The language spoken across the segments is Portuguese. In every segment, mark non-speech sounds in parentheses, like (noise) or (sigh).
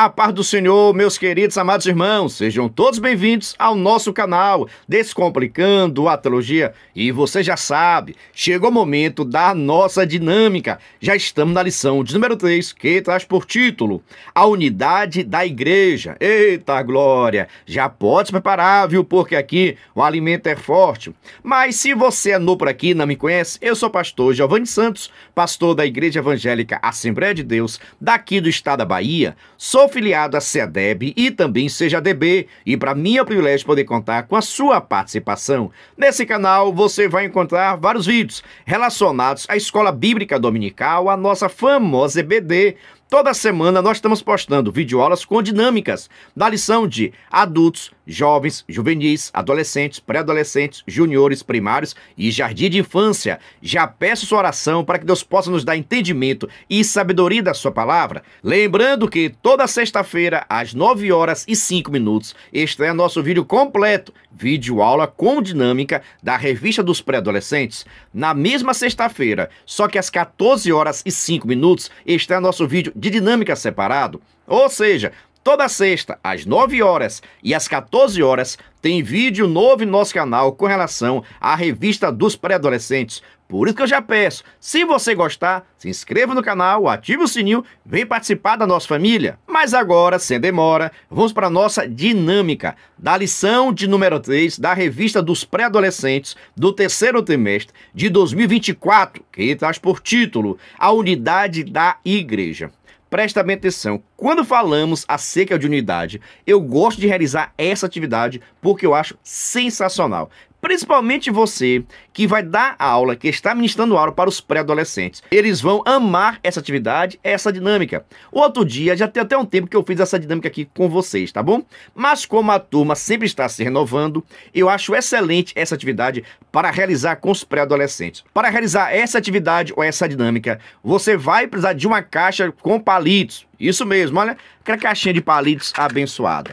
A paz do Senhor, meus queridos amados irmãos, sejam todos bem-vindos ao nosso canal Descomplicando a Teologia. E você já sabe, chegou o momento da nossa dinâmica. Já estamos na lição de número 3, que traz por título A Unidade da Igreja. Eita glória! Já pode se preparar, viu? Porque aqui o alimento é forte. Mas se você é novo por aqui não me conhece, eu sou pastor Giovanni Santos, pastor da Igreja Evangélica Assembleia de Deus, daqui do estado da Bahia. Sou afiliado à CEDEB e também DB e para minha é privilégio poder contar com a sua participação. Nesse canal você vai encontrar vários vídeos relacionados à Escola Bíblica Dominical, a nossa famosa EBD, Toda semana nós estamos postando videoaulas com dinâmicas da lição de adultos, jovens, juvenis, adolescentes, pré-adolescentes, juniores, primários e jardim de infância. Já peço sua oração para que Deus possa nos dar entendimento e sabedoria da sua palavra. Lembrando que toda sexta-feira, às 9 horas e 5 minutos, este é nosso vídeo completo, videoaula com dinâmica da revista dos pré-adolescentes. Na mesma sexta-feira, só que às 14 horas e 5 minutos, este é nosso vídeo de dinâmica separado, ou seja, toda sexta, às 9 horas e às 14 horas, tem vídeo novo em nosso canal com relação à revista dos pré-adolescentes. Por isso que eu já peço, se você gostar, se inscreva no canal, ative o sininho, vem participar da nossa família. Mas agora, sem demora, vamos para a nossa dinâmica da lição de número 3 da revista dos pré-adolescentes do terceiro trimestre de 2024, que traz por título A Unidade da Igreja. Presta bem atenção. Quando falamos acerca de unidade, eu gosto de realizar essa atividade porque eu acho sensacional. Principalmente você que vai dar aula, que está ministrando aula para os pré-adolescentes. Eles vão amar essa atividade, essa dinâmica. Outro dia, já tem até um tempo que eu fiz essa dinâmica aqui com vocês, tá bom? Mas como a turma sempre está se renovando, eu acho excelente essa atividade para realizar com os pré-adolescentes. Para realizar essa atividade ou essa dinâmica, você vai precisar de uma caixa com palitos. Isso mesmo, olha, aquela caixinha de palitos abençoada.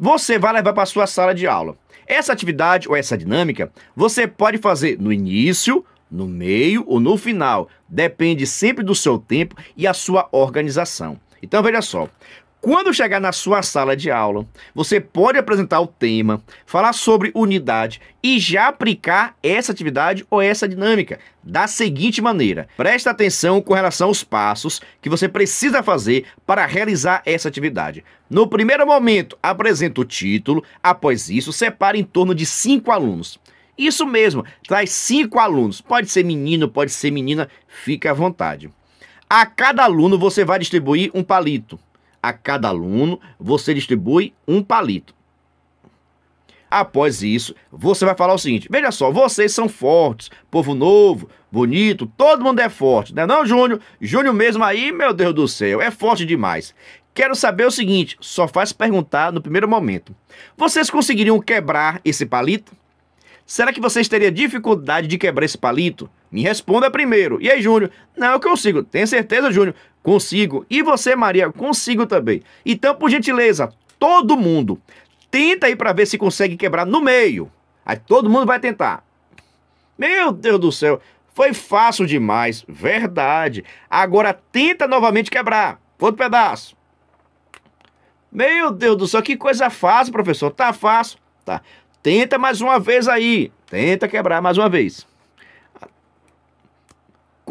Você vai levar para sua sala de aula. Essa atividade ou essa dinâmica você pode fazer no início, no meio ou no final, depende sempre do seu tempo e a sua organização. Então veja só, quando chegar na sua sala de aula, você pode apresentar o tema, falar sobre unidade e já aplicar essa atividade ou essa dinâmica da seguinte maneira. Presta atenção com relação aos passos que você precisa fazer para realizar essa atividade. No primeiro momento, apresenta o título, após isso, separe em torno de cinco alunos. Isso mesmo, traz cinco alunos. Pode ser menino, pode ser menina, fica à vontade. A cada aluno você vai distribuir um palito a cada aluno, você distribui um palito. Após isso, você vai falar o seguinte: veja só, vocês são fortes, povo novo, bonito, todo mundo é forte, não é não, Júnior? Júnior mesmo aí, meu Deus do céu, é forte demais. Quero saber o seguinte, só faz perguntar no primeiro momento. Vocês conseguiriam quebrar esse palito? Será que vocês teriam dificuldade de quebrar esse palito? Me responda primeiro. E aí, Júnior? Não, eu consigo. Tem certeza, Júnior? Consigo. E você, Maria? Consigo também. Então, por gentileza, todo mundo tenta aí para ver se consegue quebrar no meio. Aí todo mundo vai tentar. Meu Deus do céu, foi fácil demais, verdade. Agora tenta novamente quebrar. Outro pedaço. Meu Deus do céu, que coisa fácil, professor. Tá fácil. Tá. Tenta mais uma vez aí. Tenta quebrar mais uma vez.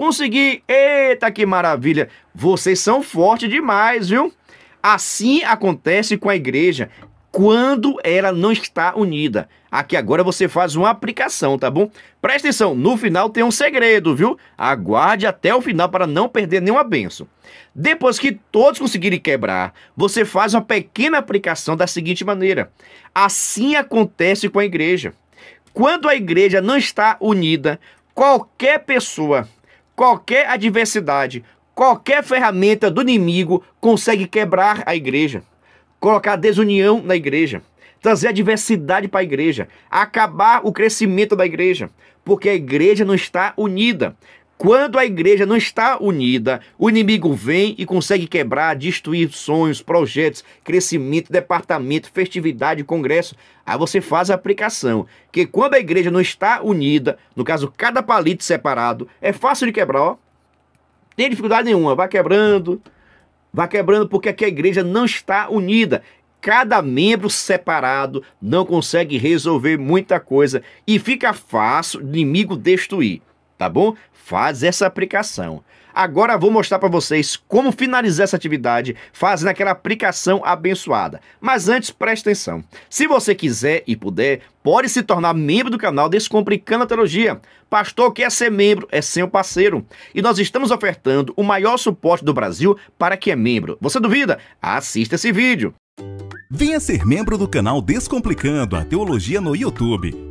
Consegui! Eita, que maravilha! Vocês são fortes demais, viu? Assim acontece com a igreja quando ela não está unida. Aqui agora você faz uma aplicação, tá bom? Presta atenção, no final tem um segredo, viu? Aguarde até o final para não perder nenhuma benção. Depois que todos conseguirem quebrar, você faz uma pequena aplicação da seguinte maneira. Assim acontece com a igreja. Quando a igreja não está unida, qualquer pessoa Qualquer adversidade, qualquer ferramenta do inimigo consegue quebrar a igreja, colocar desunião na igreja, trazer adversidade para a igreja, acabar o crescimento da igreja, porque a igreja não está unida. Quando a igreja não está unida, o inimigo vem e consegue quebrar, destruir sonhos, projetos, crescimento, departamento, festividade, congresso. Aí você faz a aplicação. Que quando a igreja não está unida, no caso, cada palito separado, é fácil de quebrar, ó. Tem dificuldade nenhuma, vai quebrando, vai quebrando porque aqui a igreja não está unida cada membro separado não consegue resolver muita coisa e fica fácil o inimigo destruir tá bom? Faz essa aplicação. Agora vou mostrar para vocês como finalizar essa atividade fazendo aquela aplicação abençoada. Mas antes, preste atenção. Se você quiser e puder, pode se tornar membro do canal Descomplicando a Teologia. Pastor quer é ser membro, é seu parceiro. E nós estamos ofertando o maior suporte do Brasil para quem é membro. Você duvida? Assista esse vídeo. Venha ser membro do canal Descomplicando a Teologia no YouTube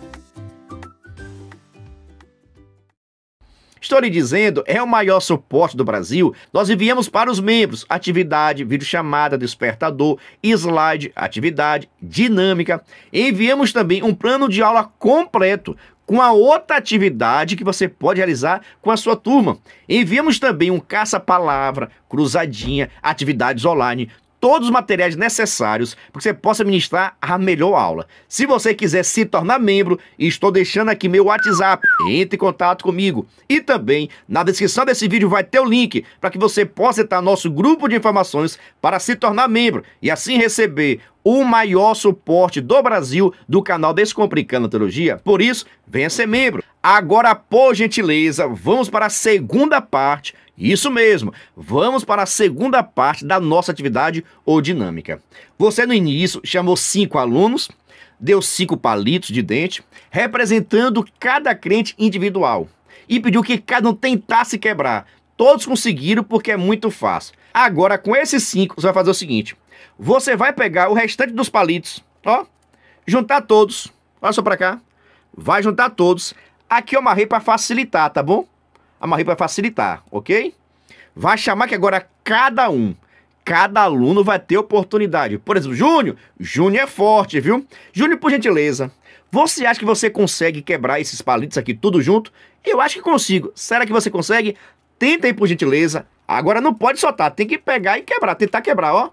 estou lhe dizendo, é o maior suporte do Brasil. Nós enviamos para os membros atividade, videochamada, despertador, slide, atividade, dinâmica. Enviamos também um plano de aula completo com a outra atividade que você pode realizar com a sua turma. Enviamos também um caça-palavra, cruzadinha, atividades online, todos os materiais necessários para que você possa ministrar a melhor aula. Se você quiser se tornar membro, estou deixando aqui meu WhatsApp, entre em contato comigo. E também na descrição desse vídeo vai ter o link para que você possa entrar no nosso grupo de informações para se tornar membro e assim receber o maior suporte do Brasil do canal Descomplicando a Teologia. Por isso, venha ser membro. Agora, por gentileza, vamos para a segunda parte isso mesmo, vamos para a segunda parte da nossa atividade ou dinâmica. Você no início chamou cinco alunos, deu cinco palitos de dente, representando cada crente individual, e pediu que cada um tentasse quebrar. Todos conseguiram porque é muito fácil. Agora, com esses cinco, você vai fazer o seguinte: você vai pegar o restante dos palitos, ó, juntar todos, olha só para cá, vai juntar todos. Aqui eu amarrei para facilitar, tá bom? Amarri para facilitar, ok? Vai chamar que agora cada um, cada aluno vai ter oportunidade. Por exemplo, Júnior, Júnior é forte, viu? Júnior, por gentileza, você acha que você consegue quebrar esses palitos aqui tudo junto? Eu acho que consigo. Será que você consegue? Tenta aí, por gentileza. Agora não pode soltar, tem que pegar e quebrar, tentar quebrar, ó.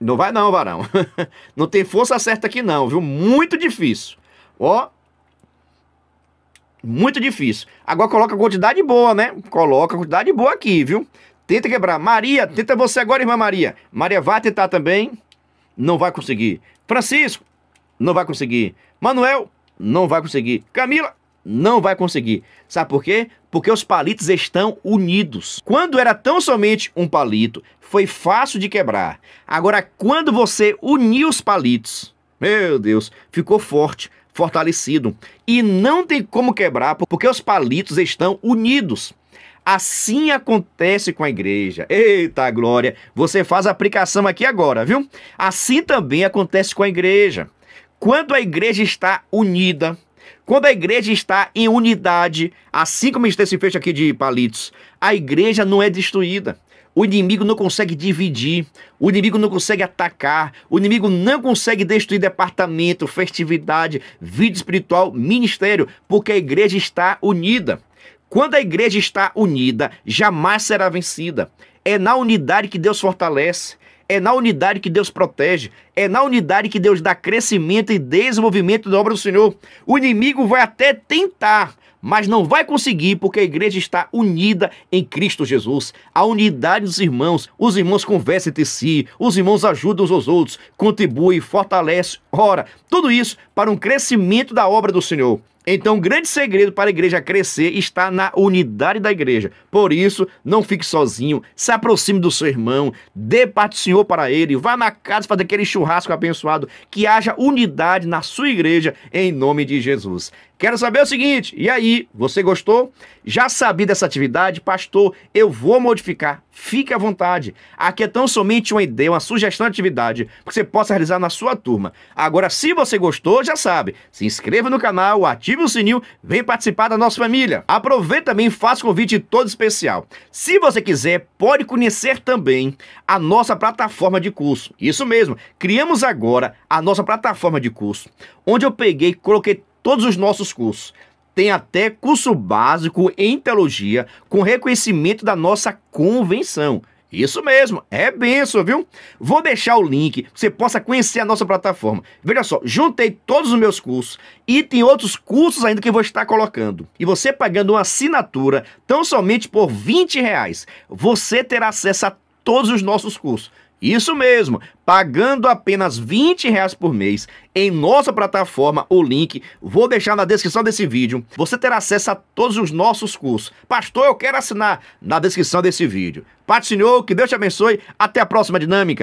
Não vai não, varão. (laughs) não tem força certa aqui não, viu? Muito difícil. Ó, muito difícil. Agora coloca quantidade boa, né? Coloca quantidade boa aqui, viu? Tenta quebrar. Maria, tenta você agora, irmã Maria. Maria vai tentar também. Não vai conseguir. Francisco, não vai conseguir. Manuel, não vai conseguir. Camila, não vai conseguir. Sabe por quê? Porque os palitos estão unidos. Quando era tão somente um palito, foi fácil de quebrar. Agora, quando você uniu os palitos, meu Deus, ficou forte fortalecido. E não tem como quebrar, porque os palitos estão unidos. Assim acontece com a igreja. Eita glória! Você faz a aplicação aqui agora, viu? Assim também acontece com a igreja. Quando a igreja está unida, quando a igreja está em unidade, assim como está esse fecho aqui de palitos, a igreja não é destruída o inimigo não consegue dividir, o inimigo não consegue atacar, o inimigo não consegue destruir departamento, festividade, vida espiritual, ministério, porque a igreja está unida. Quando a igreja está unida, jamais será vencida. É na unidade que Deus fortalece. É na unidade que Deus protege. É na unidade que Deus dá crescimento e desenvolvimento da obra do Senhor. O inimigo vai até tentar mas não vai conseguir porque a igreja está unida em Cristo Jesus. A unidade dos irmãos, os irmãos conversam entre si, os irmãos ajudam uns aos outros, contribuem, fortalecem, ora, tudo isso para um crescimento da obra do Senhor. Então, o grande segredo para a igreja crescer está na unidade da igreja. Por isso, não fique sozinho, se aproxime do seu irmão, dê parte do Senhor para ele, vá na casa fazer aquele churrasco abençoado, que haja unidade na sua igreja, em nome de Jesus. Quero saber o seguinte, e aí, você gostou? Já sabia dessa atividade? Pastor, eu vou modificar. Fique à vontade. Aqui é tão somente uma ideia, uma sugestão de atividade que você possa realizar na sua turma. Agora, se você gostou, já sabe. Se inscreva no canal, ative o sininho, vem participar da nossa família. Aproveita também e faça convite todo especial. Se você quiser, pode conhecer também a nossa plataforma de curso. Isso mesmo, criamos agora a nossa plataforma de curso, onde eu peguei e coloquei todos os nossos cursos. Tem até curso básico em teologia com reconhecimento da nossa convenção. Isso mesmo, é benção, viu? Vou deixar o link, você possa conhecer a nossa plataforma. Veja só, juntei todos os meus cursos e tem outros cursos ainda que eu vou estar colocando. E você pagando uma assinatura tão somente por 20 reais, você terá acesso a todos os nossos cursos. Isso mesmo, pagando apenas 20 reais por mês em nossa plataforma, o link vou deixar na descrição desse vídeo. Você terá acesso a todos os nossos cursos. Pastor, eu quero assinar na descrição desse vídeo. Paz Senhor, que Deus te abençoe. Até a próxima dinâmica.